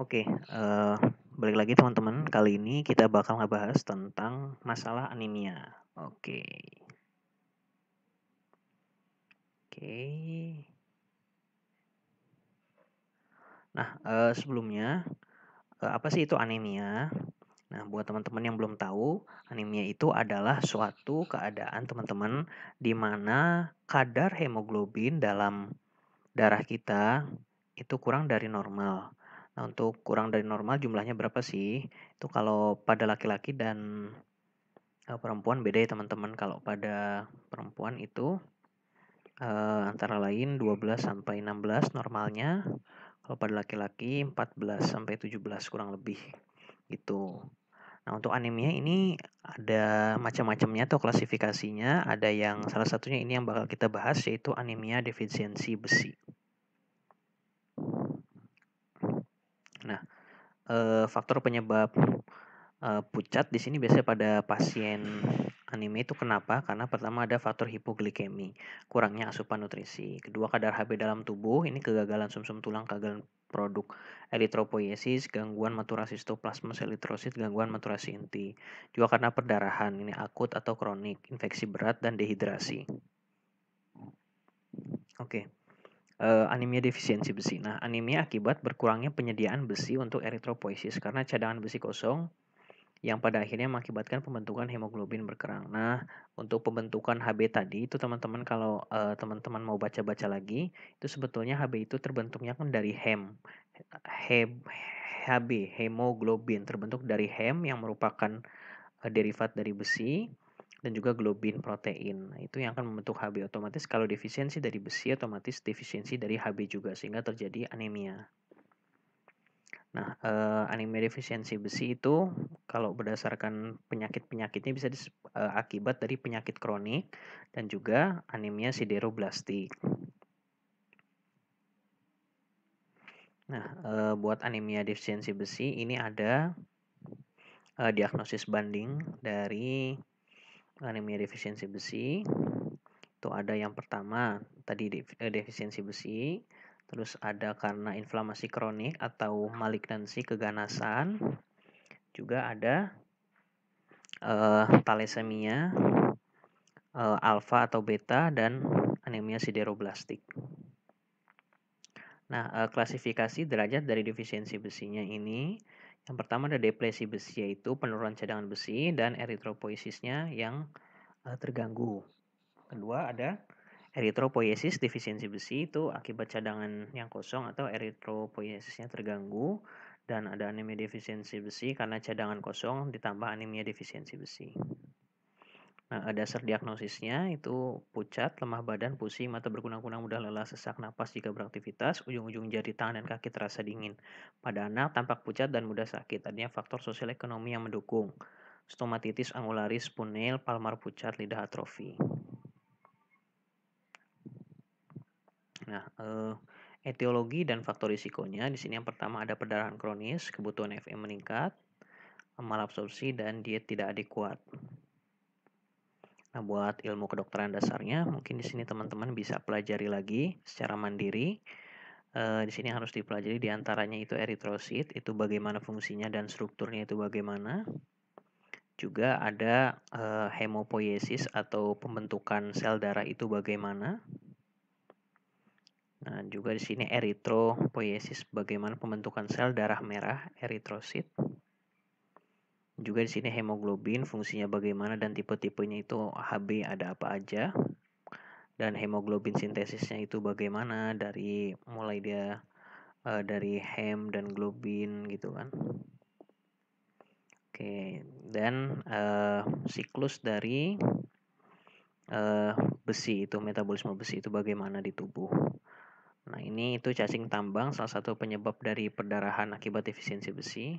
Oke, uh, balik lagi teman-teman. Kali ini kita bakal ngebahas tentang masalah anemia. Oke. Oke. Nah, uh, sebelumnya uh, apa sih itu anemia? Nah, buat teman-teman yang belum tahu, anemia itu adalah suatu keadaan teman-teman di mana kadar hemoglobin dalam darah kita itu kurang dari normal. Nah, untuk kurang dari normal jumlahnya berapa sih? Itu kalau pada laki-laki dan uh, perempuan beda ya teman-teman. Kalau pada perempuan itu uh, antara lain 12 sampai 16 normalnya. Kalau pada laki-laki 14 sampai 17 kurang lebih gitu. Nah, untuk anemia ini ada macam-macamnya atau klasifikasinya. Ada yang salah satunya ini yang bakal kita bahas yaitu anemia defisiensi besi. Eh, faktor penyebab eh, pucat di sini biasanya pada pasien anemia itu kenapa? Karena pertama ada faktor hipoglikemi, kurangnya asupan nutrisi. Kedua kadar Hb dalam tubuh, ini kegagalan sumsum -sum tulang, kegagalan produk eritropoiesis, gangguan maturasi sitoplasma eritrosit, gangguan maturasi inti. Juga karena perdarahan, ini akut atau kronik, infeksi berat dan dehidrasi. Oke. Okay uh, anemia defisiensi besi. Nah, anemia akibat berkurangnya penyediaan besi untuk eritropoisis karena cadangan besi kosong yang pada akhirnya mengakibatkan pembentukan hemoglobin berkerang. Nah, untuk pembentukan Hb tadi itu teman-teman kalau uh, teman-teman mau baca-baca lagi, itu sebetulnya Hb itu terbentuknya kan dari hem. He, Hb, hemoglobin terbentuk dari hem yang merupakan eh, derivat dari besi dan juga globin protein. Nah, itu yang akan membentuk Hb otomatis kalau defisiensi dari besi otomatis defisiensi dari Hb juga sehingga terjadi anemia. Nah, eh, anemia defisiensi besi itu kalau berdasarkan penyakit-penyakitnya bisa dis, eh, akibat dari penyakit kronik dan juga anemia sideroblastik. Nah, eh, buat anemia defisiensi besi ini ada eh, diagnosis banding dari anemia defisiensi besi itu ada yang pertama tadi eh, defisiensi besi terus ada karena inflamasi kronik atau malignansi keganasan juga ada uh, thalassemia uh, eh, alfa atau beta dan anemia sideroblastik nah uh, klasifikasi derajat dari defisiensi besinya ini yang pertama ada depresi besi yaitu penurunan cadangan besi dan eritropoiesisnya yang uh, terganggu. Kedua ada eritropoiesis defisiensi besi itu akibat cadangan yang kosong atau eritropoiesisnya terganggu dan ada anemia defisiensi besi karena cadangan kosong ditambah anemia defisiensi besi. Nah, eh, dasar diagnosisnya itu pucat, lemah badan, pusing, mata berkunang-kunang, mudah lelah, sesak napas jika beraktivitas, ujung-ujung jari tangan dan kaki terasa dingin. Pada anak tampak pucat dan mudah sakit, adanya faktor sosial ekonomi yang mendukung. Stomatitis angularis punel, palmar pucat, lidah atrofi. Nah, eh, etiologi dan faktor risikonya di sini yang pertama ada perdarahan kronis, kebutuhan FM meningkat, malabsorpsi dan diet tidak adekuat. Nah, buat ilmu kedokteran dasarnya, mungkin di sini teman-teman bisa pelajari lagi secara mandiri. E, di sini harus dipelajari diantaranya itu eritrosit, itu bagaimana fungsinya dan strukturnya itu bagaimana. Juga ada e, hemopoiesis atau pembentukan sel darah itu bagaimana. Nah, juga di sini eritropoiesis, bagaimana pembentukan sel darah merah, eritrosit. Juga di sini hemoglobin fungsinya bagaimana dan tipe-tipenya itu Hb ada apa aja. Dan hemoglobin sintesisnya itu bagaimana dari mulai dia e, dari hem dan globin gitu kan. Oke, dan e, siklus dari e, besi itu metabolisme besi itu bagaimana di tubuh. Nah, ini itu cacing tambang salah satu penyebab dari perdarahan akibat defisiensi besi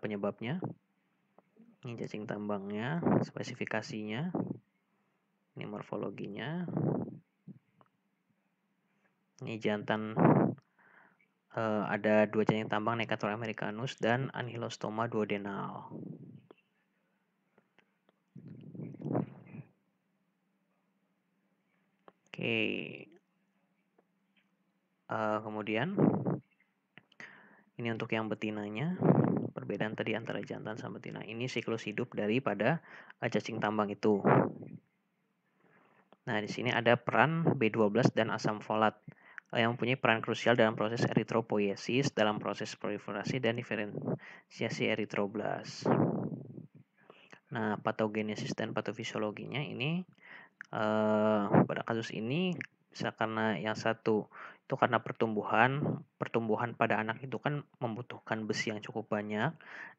penyebabnya ini cacing tambangnya spesifikasinya ini morfologinya ini jantan e, ada dua cacing tambang Necator americanus dan Anhylostoma duodenal. Oke. e, kemudian ini untuk yang betinanya perbedaan tadi antara jantan sama betina. Ini siklus hidup daripada eh, cacing tambang itu. Nah, di sini ada peran B12 dan asam folat eh, yang mempunyai peran krusial dalam proses eritropoiesis, dalam proses proliferasi dan diferensiasi eritroblas. Nah, patogenesis dan patofisiologinya ini eh, pada kasus ini bisa karena yang satu itu karena pertumbuhan. Pertumbuhan pada anak itu kan membutuhkan besi yang cukup banyak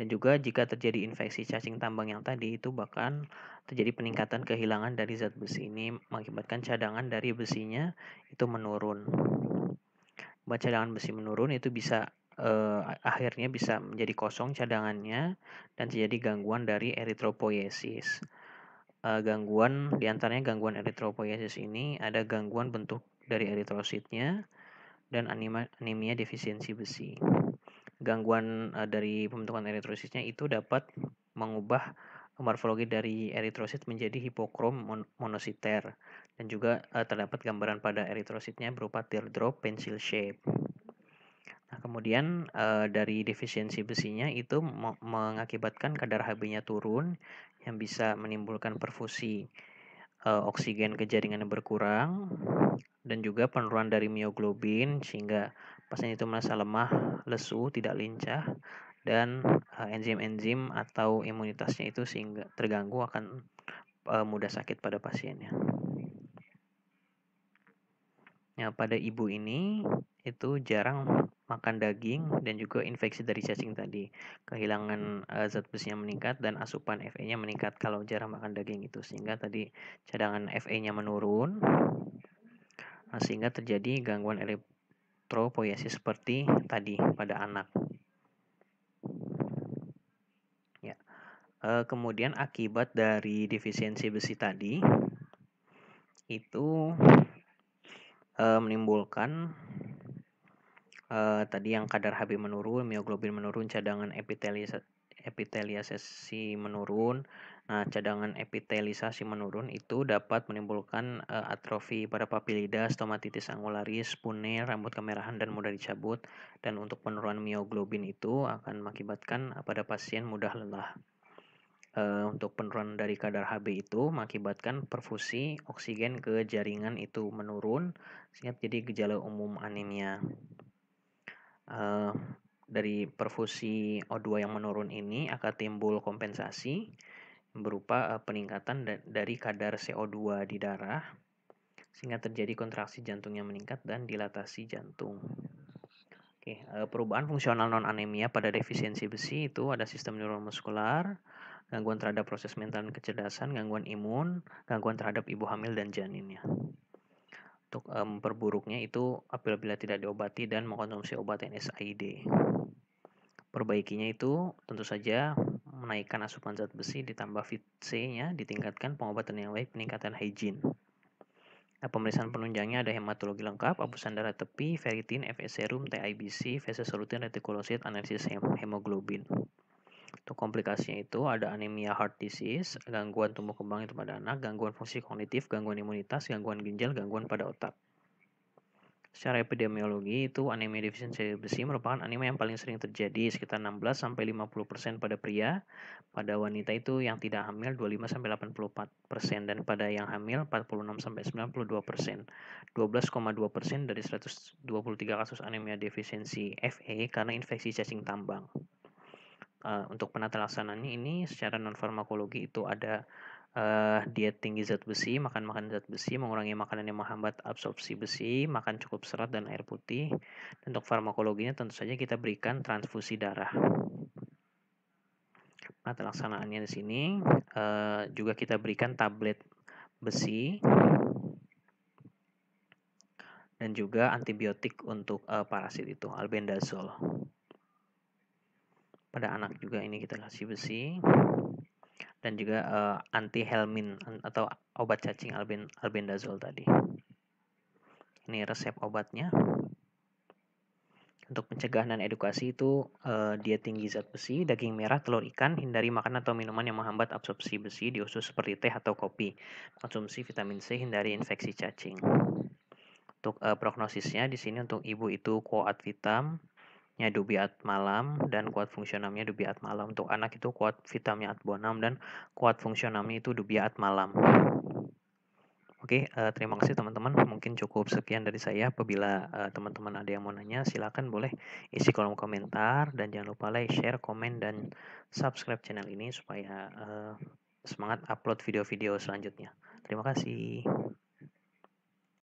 dan juga jika terjadi infeksi cacing tambang yang tadi itu bahkan terjadi peningkatan kehilangan dari zat besi ini mengakibatkan cadangan dari besinya itu menurun. Buat cadangan besi menurun itu bisa eh, akhirnya bisa menjadi kosong cadangannya dan terjadi gangguan dari eritropoiesis. Eh, gangguan diantaranya gangguan eritropoiesis ini ada gangguan bentuk dari eritrositnya dan anima, anemia defisiensi besi. Gangguan uh, dari pembentukan eritrositnya itu dapat mengubah morfologi dari eritrosit menjadi hipokrom mon monositer dan juga uh, terdapat gambaran pada eritrositnya berupa teardrop pencil shape. Nah, kemudian uh, dari defisiensi besinya itu mengakibatkan kadar Hb-nya turun yang bisa menimbulkan perfusi uh, oksigen ke jaringan yang berkurang dan juga penurunan dari mioglobin sehingga pasien itu merasa lemah, lesu, tidak lincah dan eh, enzim-enzim atau imunitasnya itu sehingga terganggu akan eh, mudah sakit pada pasiennya. Nah, pada ibu ini itu jarang makan daging dan juga infeksi dari cacing tadi. Kehilangan uh, zat besinya meningkat dan asupan Fe-nya meningkat kalau jarang makan daging itu sehingga tadi cadangan Fe-nya menurun Nah, sehingga terjadi gangguan elektropoiesis seperti tadi pada anak. Ya. E, kemudian akibat dari defisiensi besi tadi itu e, menimbulkan e, tadi yang kadar Hb menurun, mioglobin menurun, cadangan epiteliasi epiteliasi menurun, Nah, cadangan epitelisasi menurun itu dapat menimbulkan uh, atrofi pada papilida, stomatitis angularis, pune, rambut kemerahan dan mudah dicabut. Dan untuk penurunan mioglobin itu akan mengakibatkan eh, pada pasien mudah lelah. Uh, untuk penurunan dari kadar Hb itu mengakibatkan perfusi oksigen ke jaringan itu menurun, sehingga jadi gejala umum anemia. Uh, dari perfusi O2 yang menurun ini akan timbul kompensasi berupa eh, peningkatan dari kadar CO2 di darah sehingga terjadi kontraksi jantung yang meningkat dan dilatasi jantung. Oke, eh, perubahan fungsional non anemia pada defisiensi besi itu ada sistem neuromuskular, gangguan terhadap proses mental dan kecerdasan, gangguan imun, gangguan terhadap ibu hamil dan janinnya. Untuk eh, memperburuknya um, itu apabila tidak diobati dan mengkonsumsi obat NSAID. Perbaikinya itu tentu saja menaikkan asupan zat besi ditambah fit C-nya ditingkatkan pengobatan yang baik peningkatan hygiene. Nah, pemeriksaan penunjangnya ada hematologi lengkap, abusan darah tepi, ferritin, FS serum, TIBC, feses solutin, retikulosit, analisis hemoglobin. Untuk komplikasinya itu ada anemia heart disease, gangguan tumbuh kembang itu pada anak, gangguan fungsi kognitif, gangguan imunitas, gangguan ginjal, gangguan pada otak. Secara epidemiologi itu anemia defisiensi besi merupakan anemia yang paling sering terjadi sekitar 16 sampai 50% pada pria, pada wanita itu yang tidak hamil 25 sampai 84% dan pada yang hamil 46 sampai 92%. 12,2% dari 123 kasus anemia defisiensi FA karena infeksi cacing tambang. Uh, untuk penata laksananya ini secara non farmakologi itu ada uh, eh, diet tinggi zat besi, makan makan zat besi, mengurangi makanan yang menghambat absorpsi besi, makan cukup serat dan air putih. Dan untuk farmakologinya tentu saja kita berikan transfusi darah. Nah, pelaksanaannya di sini uh, juga kita berikan tablet besi dan juga antibiotik untuk uh, parasit itu, albendazol Pada anak juga ini kita kasih besi dan juga uh, eh, anti helmin atau obat cacing albin albendazole tadi. Ini resep obatnya. Untuk pencegahan dan edukasi itu uh, dia tinggi zat besi, daging merah, telur ikan, hindari makan atau minuman yang menghambat absorpsi besi di usus seperti teh atau kopi. Konsumsi vitamin C, hindari infeksi cacing. Untuk uh, prognosisnya di sini untuk ibu itu koat vitam, nya dubiat malam dan kuat fungsionamnya dubiat malam. Untuk anak itu kuat vitamin at bonam dan kuat fungsionamnya itu dubiat malam. Oke, okay, uh, eh, terima kasih teman-teman. Mungkin cukup sekian dari saya. Apabila teman eh, teman-teman ada yang mau nanya, silahkan boleh isi kolom komentar dan jangan lupa like, share, komen dan subscribe channel ini supaya uh, semangat upload video-video selanjutnya. Terima kasih.